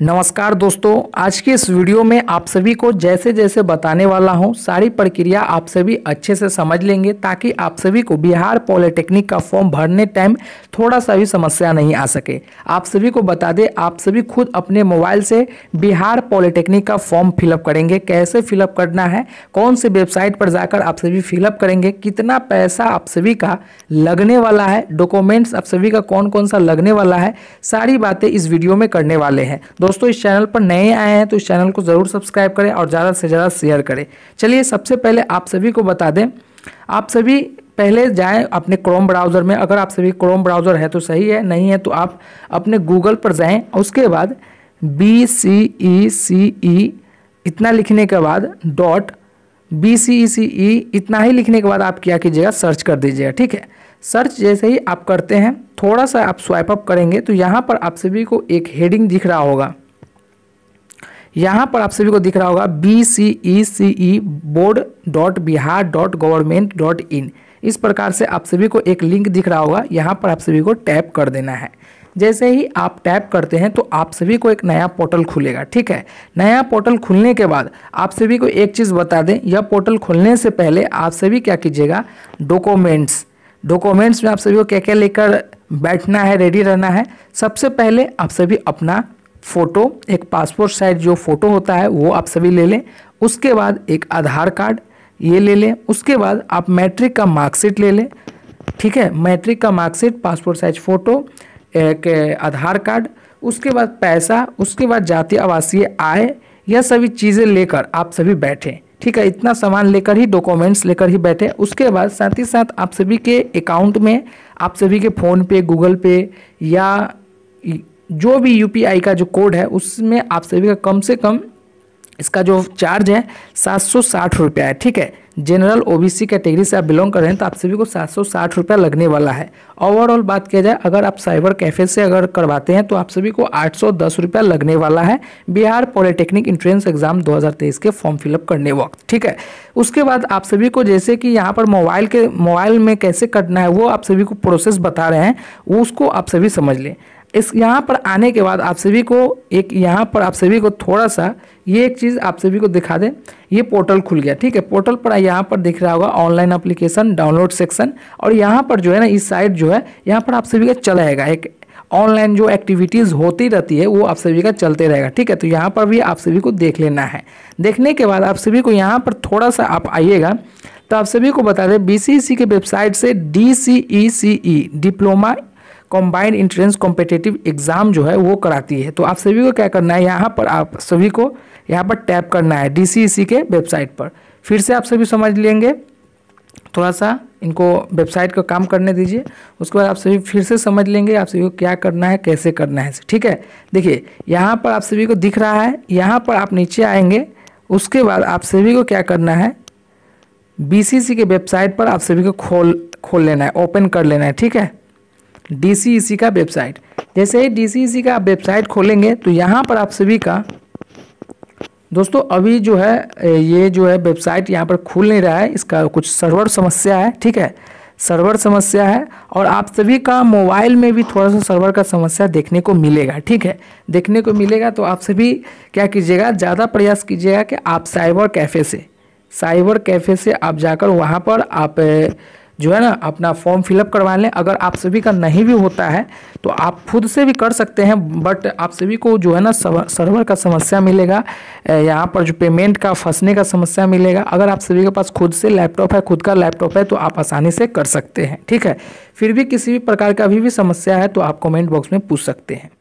नमस्कार दोस्तों आज के इस वीडियो में आप सभी को जैसे जैसे बताने वाला हूं सारी प्रक्रिया आप सभी अच्छे से समझ लेंगे ताकि आप सभी को बिहार पॉलिटेक्निक का फॉर्म भरने टाइम थोड़ा सा भी समस्या नहीं आ सके आप सभी को बता दें आप सभी खुद अपने मोबाइल से बिहार पॉलिटेक्निक का फॉर्म फिलअप करेंगे कैसे फिलअप करना है कौन से वेबसाइट पर जाकर आप सभी फिलअप करेंगे कितना पैसा आप सभी का लगने वाला है डॉक्यूमेंट्स आप सभी का कौन कौन सा लगने वाला है सारी बातें इस वीडियो में करने वाले हैं दोस्तों इस चैनल पर नए आए हैं तो इस चैनल को ज़रूर सब्सक्राइब करें और ज़्यादा से ज़्यादा शेयर करें चलिए सबसे पहले आप सभी को बता दें आप सभी पहले जाएं अपने क्रोम ब्राउज़र में अगर आप सभी क्रोम ब्राउज़र है तो सही है नहीं है तो आप अपने गूगल पर जाएँ उसके बाद बी सी ई सी ई इतना लिखने के बाद dot B C E C ई इतना ही लिखने के बाद आप क्या कीजिएगा सर्च कर दीजिएगा ठीक है सर्च जैसे ही आप करते हैं थोड़ा सा आप स्वाइप अप करेंगे तो यहाँ पर आप सभी को एक हेडिंग दिख रहा होगा यहाँ पर आप सभी को दिख रहा होगा B C E C E board dot Bihar dot government dot in इस प्रकार से आप सभी को एक लिंक दिख रहा होगा यहाँ पर आप सभी को टैप कर देना है जैसे ही आप टैप करते हैं तो आप सभी को एक नया पोर्टल खुलेगा ठीक है नया पोर्टल खुलने के बाद आप सभी को एक चीज़ बता दें यह पोर्टल खुलने से पहले आप सभी क्या कीजिएगा डॉक्यूमेंट्स डॉक्यूमेंट्स में आप सभी को क्या क्या लेकर बैठना है रेडी रहना है सबसे पहले आप सभी अपना फ़ोटो एक पासपोर्ट साइज जो फ़ोटो होता है वो आप सभी ले लें उसके बाद एक आधार कार्ड ये ले लें उसके बाद आप मैट्रिक का मार्कशीट ले लें ठीक है मैट्रिक का मार्कशीट पासपोर्ट साइज फ़ोटो एक आधार कार्ड उसके बाद पैसा उसके बाद जातीय आवासीय आय यह सभी चीज़ें लेकर आप सभी बैठें ठीक है इतना सामान लेकर ही डॉक्यूमेंट्स लेकर ही बैठे उसके बाद साथ ही साथ आप सभी के अकाउंट में आप सभी के फ़ोन पे गूगल पे या जो भी यूपीआई का जो कोड है उसमें आप सभी का कम से कम इसका जो चार्ज है सात सौ साठ रुपया है ठीक है जनरल ओबीसी कैटेगरी से आप बिलोंग कर रहे हैं तो आप सभी को सात सौ साठ रुपया लगने वाला है ओवरऑल बात किया जाए अगर आप साइबर कैफे से अगर करवाते हैं तो आप सभी को आठ सौ दस रुपया लगने वाला है बिहार पॉलिटेक्निक इंट्रेंस एग्जाम 2023 के फॉर्म फिलअप करने वक्त ठीक है उसके बाद आप सभी को जैसे कि यहाँ पर मोबाइल के मोबाइल में कैसे कटना है वो आप सभी को प्रोसेस बता रहे हैं उसको आप सभी समझ लें इस यहाँ पर आने के बाद आप सभी को एक यहाँ पर आप सभी को थोड़ा सा ये एक चीज़ आप सभी को दिखा दें ये पोर्टल खुल गया ठीक है पोर्टल पर यहाँ पर दिख रहा होगा ऑनलाइन अप्लीकेशन डाउनलोड सेक्शन और यहाँ पर जो है ना इस साइड जो है यहाँ पर आप सभी का चलाएगा एक ऑनलाइन जो एक्टिविटीज़ होती रहती है वो आप सभी का चलते रहेगा ठीक है तो यहाँ पर भी आप सभी को देख लेना है देखने के बाद आप सभी को यहाँ पर थोड़ा सा आप आइएगा तो आप सभी को बता दें बी के वेबसाइट से D C E C E diploma combined entrance competitive exam जो है वो कराती है तो आप सभी को क्या करना है यहाँ पर आप सभी को यहाँ पर टैप करना है डी e के वेबसाइट पर फिर से आप सभी समझ लेंगे थोड़ा सा इनको वेबसाइट का काम करने दीजिए उसके बाद आप सभी फिर से समझ लेंगे आप सभी को क्या करना है कैसे करना है ठीक है देखिए यहाँ पर आप सभी को दिख रहा है यहाँ पर आप नीचे आएंगे उसके बाद आप सभी को क्या करना है सी e के वेबसाइट पर आप सभी को खोल खोल लेना है ओपन कर लेना है ठीक है डी e का वेबसाइट जैसे ही डी e का आप वेबसाइट खोलेंगे तो यहाँ पर आप सभी का दोस्तों अभी जो है ये जो है वेबसाइट यहाँ पर खुल नहीं रहा है इसका कुछ सर्वर समस्या है ठीक है सर्वर समस्या है और आप सभी का मोबाइल में भी थोड़ा सा सर्वर का समस्या देखने को मिलेगा ठीक है देखने को मिलेगा तो आप सभी क्या कीजिएगा ज़्यादा प्रयास कीजिएगा कि आप साइबर कैफ़े से साइबर कैफ़े से आप जाकर वहाँ पर आप जो है ना अपना फॉर्म फिलअप करवा लें अगर आप सभी का नहीं भी होता है तो आप खुद से भी कर सकते हैं बट आप सभी को जो है ना सर्वर का समस्या मिलेगा यहाँ पर जो पेमेंट का फंसने का समस्या मिलेगा अगर आप सभी के पास खुद से लैपटॉप है खुद का लैपटॉप है तो आप आसानी से कर सकते हैं ठीक है फिर भी किसी भी प्रकार का अभी भी समस्या है तो आप कॉमेंट बॉक्स में पूछ सकते हैं